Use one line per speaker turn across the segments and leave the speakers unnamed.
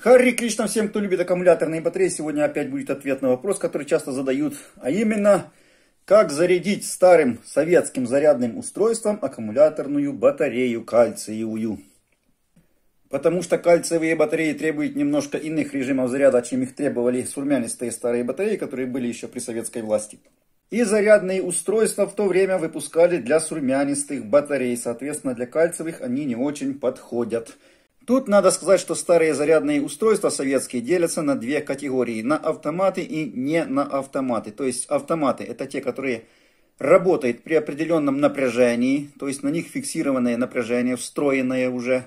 Харри Кришна всем, кто любит аккумуляторные батареи. Сегодня опять будет ответ на вопрос, который часто задают. А именно, как зарядить старым советским зарядным устройством аккумуляторную батарею кальциевую. Потому что кальциевые батареи требуют немножко иных режимов заряда, чем их требовали сурмянистые старые батареи, которые были еще при советской власти. И зарядные устройства в то время выпускали для сурмянистых батарей. Соответственно, для кальцевых они не очень подходят. Тут надо сказать, что старые зарядные устройства советские делятся на две категории. На автоматы и не на автоматы. То есть автоматы это те, которые работают при определенном напряжении. То есть на них фиксированное напряжение, встроенное уже.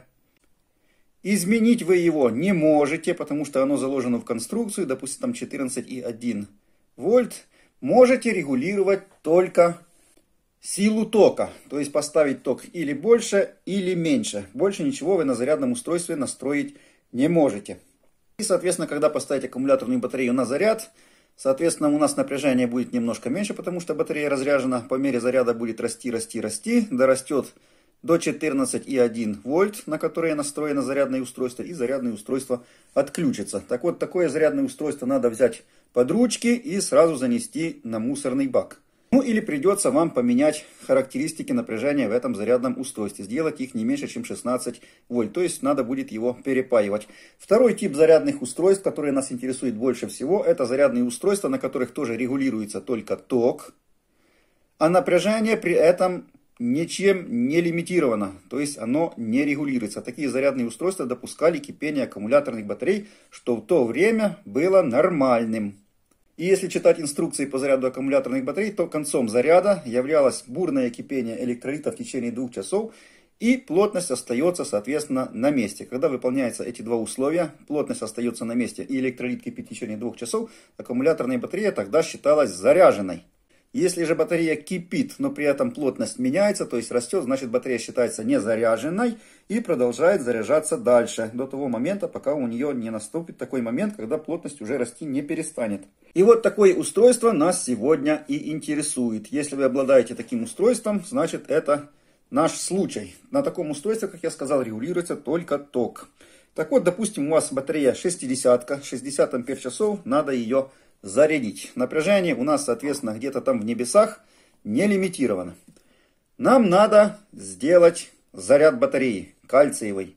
Изменить вы его не можете, потому что оно заложено в конструкцию, допустим, там 14,1 вольт. Можете регулировать только силу тока, то есть поставить ток или больше, или меньше. Больше ничего вы на зарядном устройстве настроить не можете. И, соответственно, когда поставить аккумуляторную батарею на заряд, соответственно, у нас напряжение будет немножко меньше, потому что батарея разряжена. По мере заряда будет расти, расти, расти. Дорастет до 14,1 вольт, на которые настроено зарядное устройство, и зарядное устройство отключится. Так вот, такое зарядное устройство надо взять под ручки и сразу занести на мусорный бак. Ну или придется вам поменять характеристики напряжения в этом зарядном устройстве, сделать их не меньше, чем 16 вольт, то есть надо будет его перепаивать. Второй тип зарядных устройств, который нас интересует больше всего, это зарядные устройства, на которых тоже регулируется только ток, а напряжение при этом ничем не лимитировано, то есть оно не регулируется. Такие зарядные устройства допускали кипение аккумуляторных батарей, что в то время было нормальным. И если читать инструкции по заряду аккумуляторных батарей, то концом заряда являлось бурное кипение электролита в течение двух часов, и плотность остается, соответственно, на месте. Когда выполняются эти два условия, плотность остается на месте и электролит кипит в течение двух часов, аккумуляторная батарея тогда считалась заряженной. Если же батарея кипит, но при этом плотность меняется, то есть растет, значит батарея считается незаряженной и продолжает заряжаться дальше, до того момента, пока у нее не наступит такой момент, когда плотность уже расти не перестанет. И вот такое устройство нас сегодня и интересует. Если вы обладаете таким устройством, значит это наш случай. На таком устройстве, как я сказал, регулируется только ток. Так вот, допустим, у вас батарея 60, 60 ампер часов, надо ее зарядить. Напряжение у нас, соответственно, где-то там в небесах не лимитировано. Нам надо сделать заряд батареи кальциевой,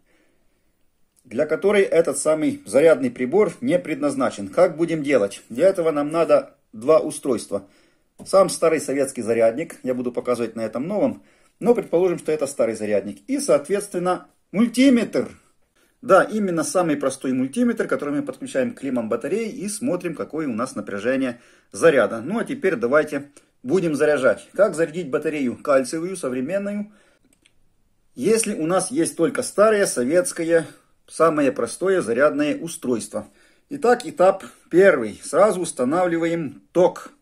для которой этот самый зарядный прибор не предназначен. Как будем делать? Для этого нам надо два устройства. Сам старый советский зарядник, я буду показывать на этом новом, но предположим, что это старый зарядник. И, соответственно, мультиметр да, именно самый простой мультиметр, который мы подключаем к климам батареи и смотрим, какое у нас напряжение заряда. Ну а теперь давайте будем заряжать. Как зарядить батарею кальциевую, современную? Если у нас есть только старое советское, самое простое зарядное устройство. Итак, этап первый. Сразу устанавливаем ток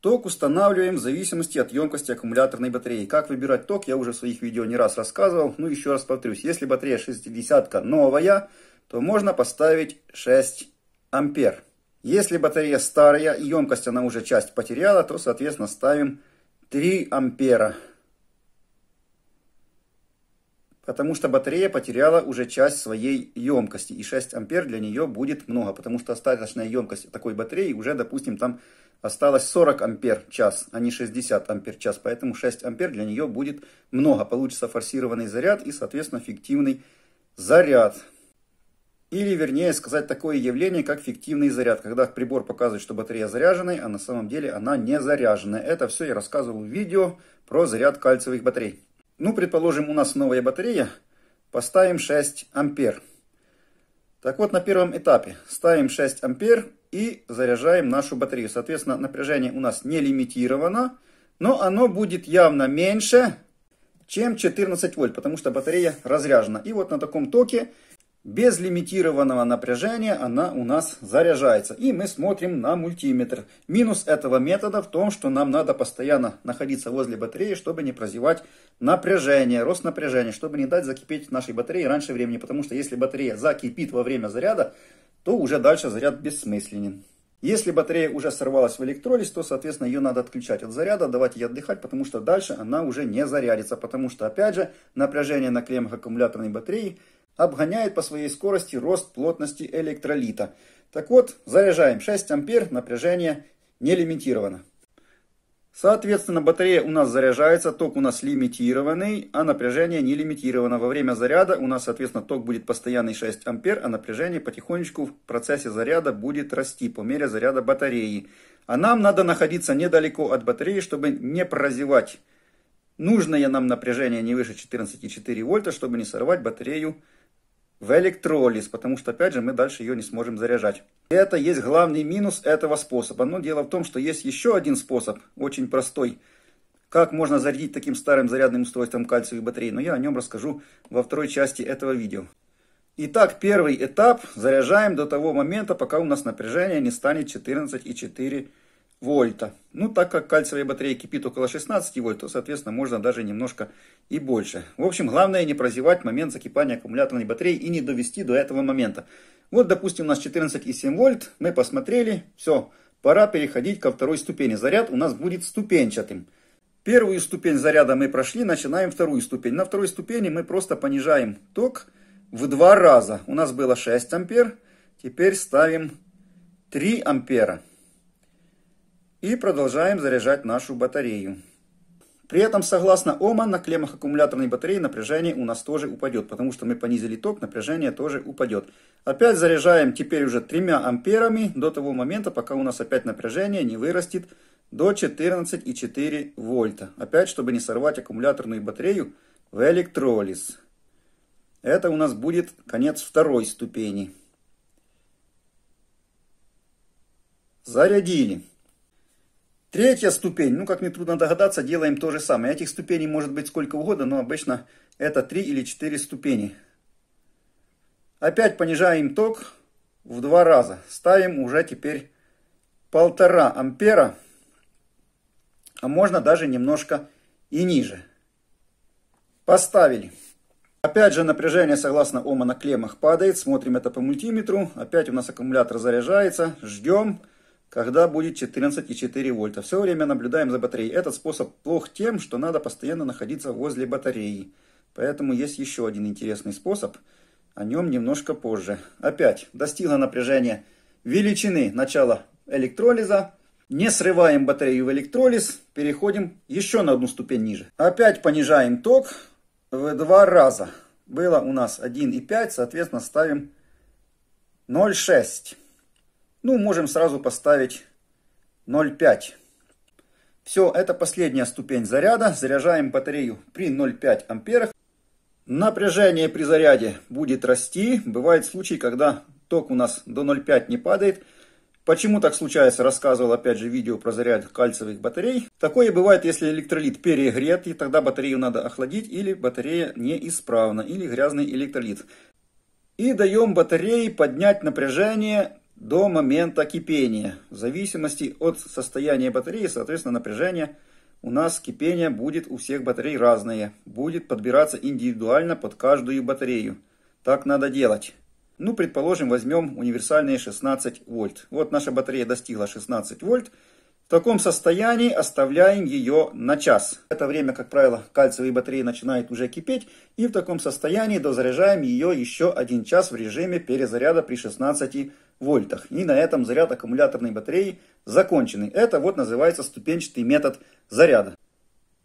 Ток устанавливаем в зависимости от емкости аккумуляторной батареи. Как выбирать ток, я уже в своих видео не раз рассказывал. Ну, еще раз повторюсь, если батарея 60 новая, то можно поставить 6 ампер. Если батарея старая и емкость она уже часть потеряла, то, соответственно, ставим 3 ампера. Потому что батарея потеряла уже часть своей емкости. И 6 ампер для нее будет много. Потому что остаточная емкость такой батареи уже, допустим, там осталось 40 ампер час, а не 60 ампер час, поэтому 6 ампер для нее будет много. Получится форсированный заряд и, соответственно, фиктивный заряд. Или, вернее сказать, такое явление, как фиктивный заряд, когда прибор показывает, что батарея заряжена, а на самом деле она не заряжена. Это все я рассказывал в видео про заряд кальциевых батарей. Ну, предположим, у нас новая батарея, поставим 6 ампер. Так вот, на первом этапе ставим 6 ампер и заряжаем нашу батарею. Соответственно, напряжение у нас не лимитировано, но оно будет явно меньше, чем 14 вольт, потому что батарея разряжена. И вот на таком токе без лимитированного напряжения она у нас заряжается. И мы смотрим на мультиметр. Минус этого метода в том, что нам надо постоянно находиться возле батареи, чтобы не прозевать напряжение, рост напряжения, чтобы не дать закипеть нашей батарее раньше времени. Потому что если батарея закипит во время заряда, то уже дальше заряд бессмысленен. Если батарея уже сорвалась в электролиз, то, соответственно, ее надо отключать от заряда, давать ей отдыхать, потому что дальше она уже не зарядится, потому что, опять же, напряжение на клеммах аккумуляторной батареи обгоняет по своей скорости рост плотности электролита. Так вот, заряжаем 6 ампер, напряжение не лимитировано. Соответственно, батарея у нас заряжается, ток у нас лимитированный, а напряжение не лимитировано. Во время заряда у нас, соответственно, ток будет постоянный 6 ампер, а напряжение потихонечку в процессе заряда будет расти по мере заряда батареи. А нам надо находиться недалеко от батареи, чтобы не прозевать нужное нам напряжение не выше 14,4 вольта, чтобы не сорвать батарею в электролиз, потому что, опять же, мы дальше ее не сможем заряжать. Это есть главный минус этого способа. Но дело в том, что есть еще один способ, очень простой, как можно зарядить таким старым зарядным устройством кальциевые батареи. но я о нем расскажу во второй части этого видео. Итак, первый этап заряжаем до того момента, пока у нас напряжение не станет 14,4 вольта вольта. Ну, так как кальциевая батарея кипит около 16 вольт, то, соответственно, можно даже немножко и больше. В общем, главное не прозевать момент закипания аккумуляторной батареи и не довести до этого момента. Вот, допустим, у нас 14,7 вольт, мы посмотрели, все, пора переходить ко второй ступени. Заряд у нас будет ступенчатым. Первую ступень заряда мы прошли, начинаем вторую ступень. На второй ступени мы просто понижаем ток в два раза. У нас было 6 ампер, теперь ставим 3 ампера и продолжаем заряжать нашу батарею. При этом, согласно ОМА, на клеммах аккумуляторной батареи напряжение у нас тоже упадет, потому что мы понизили ток, напряжение тоже упадет. Опять заряжаем теперь уже 3 амперами до того момента, пока у нас опять напряжение не вырастет до 14,4 вольта. Опять, чтобы не сорвать аккумуляторную батарею в электролиз. Это у нас будет конец второй ступени. Зарядили. Третья ступень, ну как не трудно догадаться, делаем то же самое. Этих ступеней может быть сколько угодно, но обычно это 3 или 4 ступени. Опять понижаем ток в два раза. Ставим уже теперь полтора ампера, а можно даже немножко и ниже. Поставили. Опять же напряжение согласно ОМА на клеммах падает. Смотрим это по мультиметру. Опять у нас аккумулятор заряжается. Ждем когда будет 14,4 вольта. Все время наблюдаем за батареей. Этот способ плох тем, что надо постоянно находиться возле батареи. Поэтому есть еще один интересный способ. О нем немножко позже. Опять достигло напряжение величины начала электролиза. Не срываем батарею в электролиз. Переходим еще на одну ступень ниже. Опять понижаем ток в два раза. Было у нас 1,5, соответственно ставим 0,6. Ну, можем сразу поставить 0,5. Все, это последняя ступень заряда. Заряжаем батарею при 0,5 амперах. Напряжение при заряде будет расти. Бывает случай, когда ток у нас до 0,5 не падает. Почему так случается, рассказывал опять же видео про заряд кальцевых батарей. Такое бывает, если электролит перегрет, и тогда батарею надо охладить, или батарея неисправна, или грязный электролит. И даем батарее поднять напряжение до момента кипения. В зависимости от состояния батареи, соответственно, напряжение у нас кипение будет у всех батарей разное. Будет подбираться индивидуально под каждую батарею. Так надо делать. Ну, предположим, возьмем универсальные 16 вольт. Вот наша батарея достигла 16 вольт. В таком состоянии оставляем ее на час. В это время, как правило, кальциевые батареи начинают уже кипеть. И в таком состоянии дозаряжаем ее еще один час в режиме перезаряда при 16 вольтах. И на этом заряд аккумуляторной батареи законченный. Это вот называется ступенчатый метод заряда.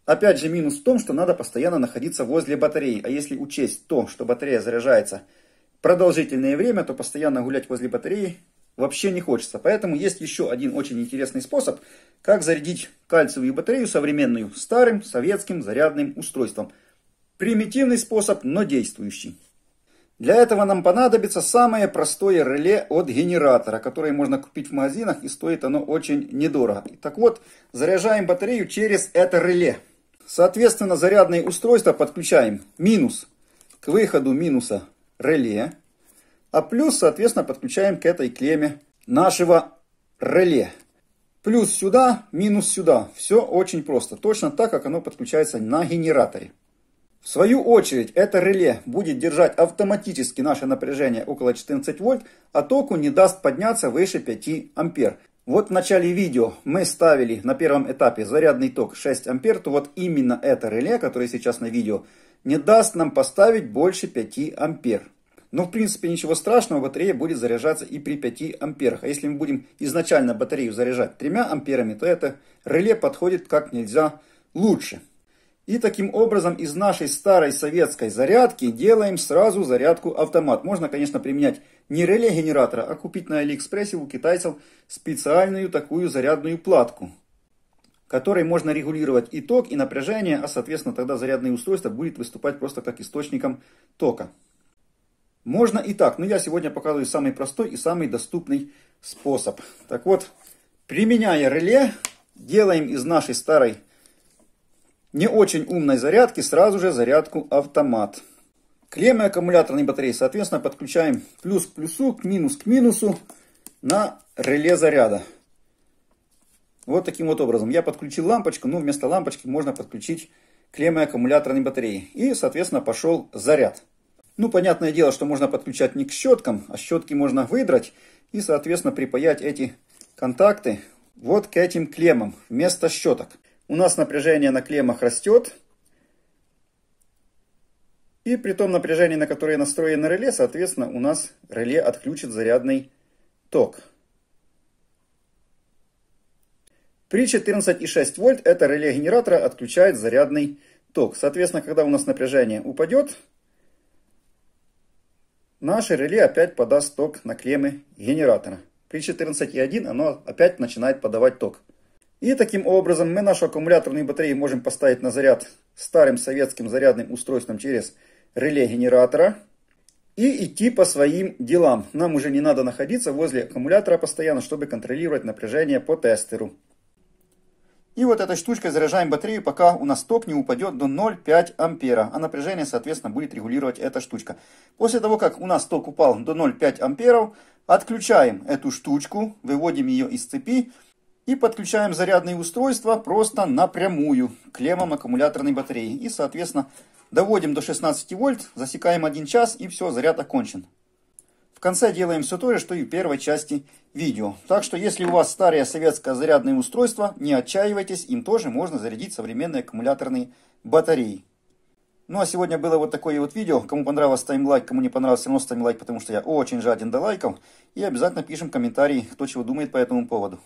Опять же минус в том, что надо постоянно находиться возле батареи. А если учесть то, что батарея заряжается продолжительное время, то постоянно гулять возле батареи вообще не хочется. Поэтому есть еще один очень интересный способ, как зарядить кальциевую батарею современную старым советским зарядным устройством. Примитивный способ, но действующий. Для этого нам понадобится самое простое реле от генератора, которое можно купить в магазинах и стоит оно очень недорого. Так вот, заряжаем батарею через это реле. Соответственно, зарядное устройство подключаем минус к выходу минуса реле. А плюс, соответственно, подключаем к этой клемме нашего реле. Плюс сюда, минус сюда. Все очень просто. Точно так, как оно подключается на генераторе. В свою очередь, это реле будет держать автоматически наше напряжение около 14 вольт, а току не даст подняться выше 5 ампер. Вот в начале видео мы ставили на первом этапе зарядный ток 6 ампер, то вот именно это реле, которое сейчас на видео, не даст нам поставить больше 5 ампер. Но ну, в принципе ничего страшного, батарея будет заряжаться и при 5 амперах. А если мы будем изначально батарею заряжать 3 амперами, то это реле подходит как нельзя лучше. И таким образом из нашей старой советской зарядки делаем сразу зарядку автомат. Можно, конечно, применять не реле генератора, а купить на Алиэкспрессе у китайцев специальную такую зарядную платку, которой можно регулировать и ток, и напряжение, а соответственно тогда зарядное устройство будет выступать просто как источником тока. Можно и так, но я сегодня показываю самый простой и самый доступный способ. Так вот, применяя реле, делаем из нашей старой не очень умной зарядки сразу же зарядку автомат. Клеммы аккумуляторной батареи, соответственно, подключаем плюс к плюсу, к минус к минусу на реле заряда. Вот таким вот образом. Я подключил лампочку, но вместо лампочки можно подключить клеммы аккумуляторной батареи. И, соответственно, пошел заряд. Ну, понятное дело, что можно подключать не к щеткам, а щетки можно выдрать и, соответственно, припаять эти контакты вот к этим клеммам вместо щеток. У нас напряжение на клеммах растет. И при том напряжении, на которое настроено реле, соответственно, у нас реле отключит зарядный ток. При 14,6 вольт это реле генератора отключает зарядный ток. Соответственно, когда у нас напряжение упадет, Наше реле опять подаст ток на клеммы генератора. При 14.1 оно опять начинает подавать ток. И таким образом мы нашу аккумуляторную батарею можем поставить на заряд старым советским зарядным устройством через реле генератора и идти по своим делам. Нам уже не надо находиться возле аккумулятора постоянно, чтобы контролировать напряжение по тестеру. И вот эта штучка заряжаем батарею, пока у нас ток не упадет до 0,5 ампера. А напряжение, соответственно, будет регулировать эта штучка. После того, как у нас ток упал до 0,5 амперов, отключаем эту штучку, выводим ее из цепи и подключаем зарядные устройства просто напрямую к лемам аккумуляторной батареи. И, соответственно, доводим до 16 вольт, засекаем 1 час и все, заряд окончен конце делаем все то же, что и в первой части видео. Так что если у вас старое советское зарядное устройство, не отчаивайтесь, им тоже можно зарядить современные аккумуляторные батареи. Ну а сегодня было вот такое вот видео. Кому понравилось, ставим лайк, кому не понравилось, все равно ставим лайк, потому что я очень жаден до лайков. И обязательно пишем комментарии, кто чего думает по этому поводу.